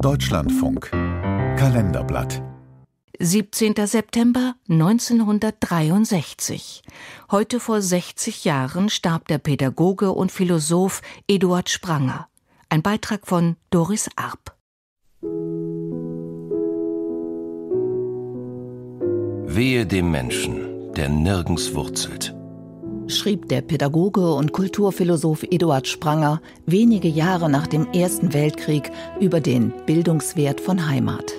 Deutschlandfunk Kalenderblatt 17. September 1963. Heute vor 60 Jahren starb der Pädagoge und Philosoph Eduard Spranger. Ein Beitrag von Doris Arp. Wehe dem Menschen, der nirgends wurzelt schrieb der Pädagoge und Kulturphilosoph Eduard Spranger wenige Jahre nach dem Ersten Weltkrieg über den Bildungswert von Heimat.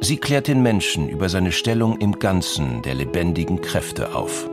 Sie klärt den Menschen über seine Stellung im Ganzen der lebendigen Kräfte auf.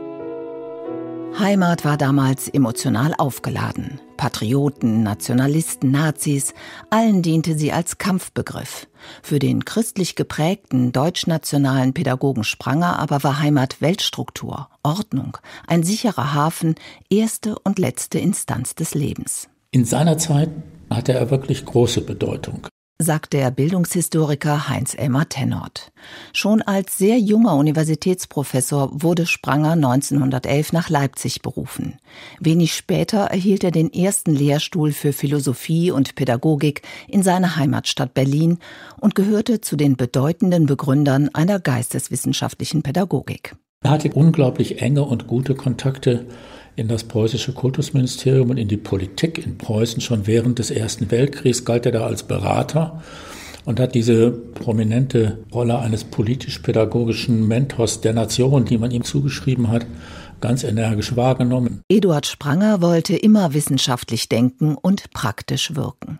Heimat war damals emotional aufgeladen. Patrioten, Nationalisten, Nazis, allen diente sie als Kampfbegriff. Für den christlich geprägten deutschnationalen Pädagogen Spranger aber war Heimat Weltstruktur, Ordnung, ein sicherer Hafen, erste und letzte Instanz des Lebens. In seiner Zeit hatte er wirklich große Bedeutung sagt der Bildungshistoriker Heinz Elmar Tennort. Schon als sehr junger Universitätsprofessor wurde Spranger 1911 nach Leipzig berufen. Wenig später erhielt er den ersten Lehrstuhl für Philosophie und Pädagogik in seiner Heimatstadt Berlin und gehörte zu den bedeutenden Begründern einer geisteswissenschaftlichen Pädagogik. Er hatte unglaublich enge und gute Kontakte in das preußische Kultusministerium und in die Politik in Preußen. Schon während des Ersten Weltkriegs galt er da als Berater und hat diese prominente Rolle eines politisch-pädagogischen Mentors der Nation, die man ihm zugeschrieben hat, ganz energisch wahrgenommen. Eduard Spranger wollte immer wissenschaftlich denken und praktisch wirken.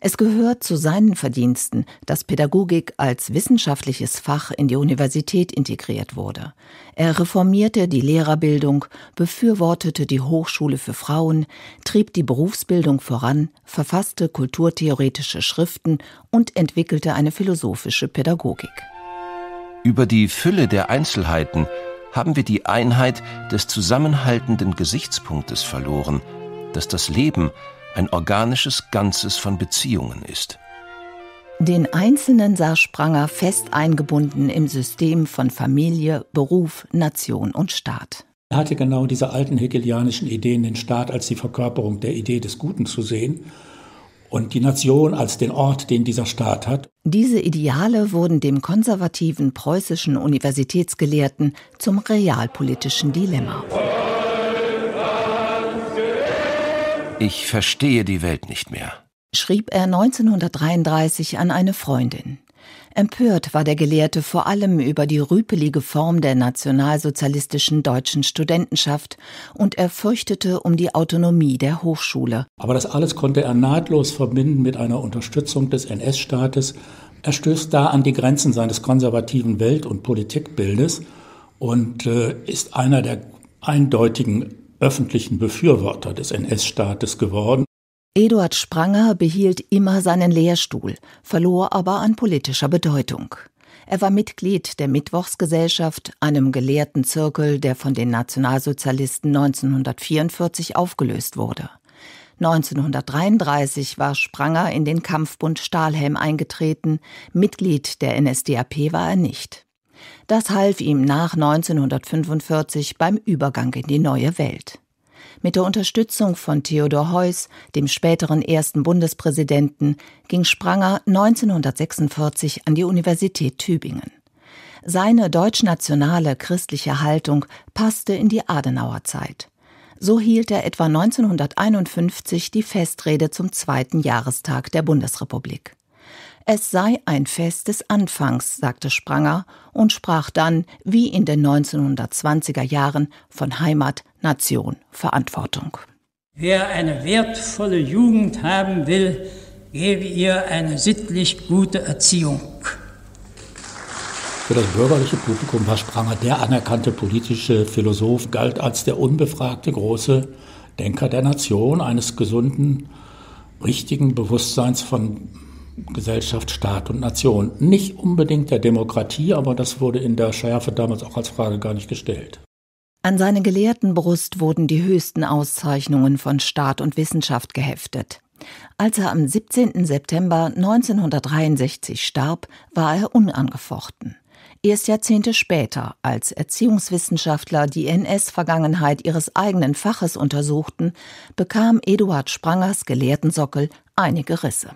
Es gehört zu seinen Verdiensten, dass Pädagogik als wissenschaftliches Fach in die Universität integriert wurde. Er reformierte die Lehrerbildung, befürwortete die Hochschule für Frauen, trieb die Berufsbildung voran, verfasste kulturtheoretische Schriften und entwickelte eine philosophische Pädagogik. Über die Fülle der Einzelheiten haben wir die Einheit des zusammenhaltenden Gesichtspunktes verloren, dass das Leben ein organisches Ganzes von Beziehungen ist. Den Einzelnen sah Spranger fest eingebunden im System von Familie, Beruf, Nation und Staat. Er hatte genau diese alten hegelianischen Ideen, den Staat als die Verkörperung der Idee des Guten zu sehen und die Nation als den Ort, den dieser Staat hat. Diese Ideale wurden dem konservativen preußischen Universitätsgelehrten zum realpolitischen Dilemma. Ich verstehe die Welt nicht mehr, schrieb er 1933 an eine Freundin. Empört war der Gelehrte vor allem über die rüpelige Form der nationalsozialistischen deutschen Studentenschaft und er fürchtete um die Autonomie der Hochschule. Aber das alles konnte er nahtlos verbinden mit einer Unterstützung des NS-Staates. Er stößt da an die Grenzen seines konservativen Welt- und Politikbildes und äh, ist einer der eindeutigen öffentlichen Befürworter des NS-Staates geworden. Eduard Spranger behielt immer seinen Lehrstuhl, verlor aber an politischer Bedeutung. Er war Mitglied der Mittwochsgesellschaft, einem gelehrten Zirkel, der von den Nationalsozialisten 1944 aufgelöst wurde. 1933 war Spranger in den Kampfbund Stahlhelm eingetreten, Mitglied der NSDAP war er nicht. Das half ihm nach 1945 beim Übergang in die neue Welt. Mit der Unterstützung von Theodor Heuss, dem späteren ersten Bundespräsidenten, ging Spranger 1946 an die Universität Tübingen. Seine deutschnationale christliche Haltung passte in die Adenauerzeit. So hielt er etwa 1951 die Festrede zum zweiten Jahrestag der Bundesrepublik. Es sei ein Fest des Anfangs, sagte Spranger und sprach dann, wie in den 1920er Jahren, von Heimat, Nation, Verantwortung. Wer eine wertvolle Jugend haben will, gebe ihr eine sittlich gute Erziehung. Für das bürgerliche Publikum war Spranger der anerkannte politische Philosoph, galt als der unbefragte große Denker der Nation, eines gesunden, richtigen Bewusstseins von Gesellschaft, Staat und Nation. Nicht unbedingt der Demokratie, aber das wurde in der Schärfe damals auch als Frage gar nicht gestellt. An seine gelehrten Brust wurden die höchsten Auszeichnungen von Staat und Wissenschaft geheftet. Als er am 17. September 1963 starb, war er unangefochten. Erst Jahrzehnte später, als Erziehungswissenschaftler die NS-Vergangenheit ihres eigenen Faches untersuchten, bekam Eduard Sprangers Gelehrtensockel einige Risse.